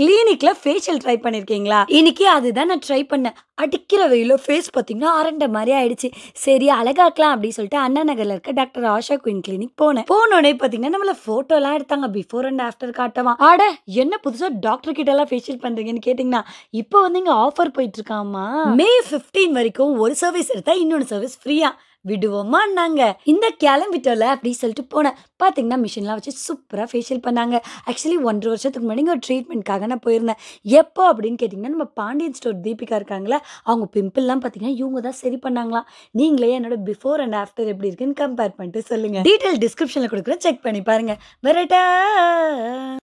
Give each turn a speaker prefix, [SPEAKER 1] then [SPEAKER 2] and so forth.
[SPEAKER 1] கிளினிக்ல facial try பண்ணிருக்கீங்களா இன்னைக்கு அதுதான் நான் ட்ரை பண்ணேன் அடிக்கிற வெயிலில் ஃபேஸ் பார்த்திங்கன்னா அரண்டை மாதிரி ஆயிடுச்சு சரி அழகாக்கலாம் அப்படின்னு சொல்லிட்டு அண்ணா நகரில் இருக்க டாக்டர் ஆஷா குயின் கிளினிக் போனேன் போனோடனே பார்த்தீங்கன்னா நம்மள ஃபோட்டோலாம் எடுத்தாங்க பிஃபோர் அண்ட் ஆஃப்டர் காட்டவா ஆட என்ன புதுசாக டாக்டர் கிட்ட எல்லாம் ஃபேஷியல் பண்ணுறீங்கன்னு கேட்டிங்கன்னா இப்போ வந்து இங்கே ஆஃபர் போயிட்டு இருக்காமா மே ஃபிஃப்டீன் வரைக்கும் ஒரு சர்வீஸ் எடுத்தால் இன்னொன்று சர்வீஸ் ஃப்ரீயாக விடுவோமா நாங்க இந்த கிளம்பிட்டோம்ல அப்படின்னு சொல்லிட்டு போனேன் பார்த்தீங்கன்னா மிஷின்லாம் வச்சு சூப்பராக ஃபேஷியல் பண்ணாங்க ஆக்சுவலி ஒன்றரை வருஷத்துக்கு முன்னாடி ஒரு ட்ரீட்மெண்ட்காக நான் போயிருந்தேன் எப்போ அப்படின்னு கேட்டிங்கன்னா நம்ம பாண்டியன் ஸ்டோர் தீபிகா இருக்காங்களா அவங்க பிம்பிள்லாம் பார்த்தீங்கன்னா இவங்க தான் சரி பண்ணாங்களா நீங்களே என்னோட பிஃபோர் அண்ட் ஆஃப்டர் எப்படி இருக்குன்னு கம்பேர் பண்ணிட்டு சொல்லுங்கள் டீட்டெயில் டிஸ்கிரிப்ஷனில் கொடுக்குறேன் செக் பண்ணி பாருங்கள் வெரைட்டா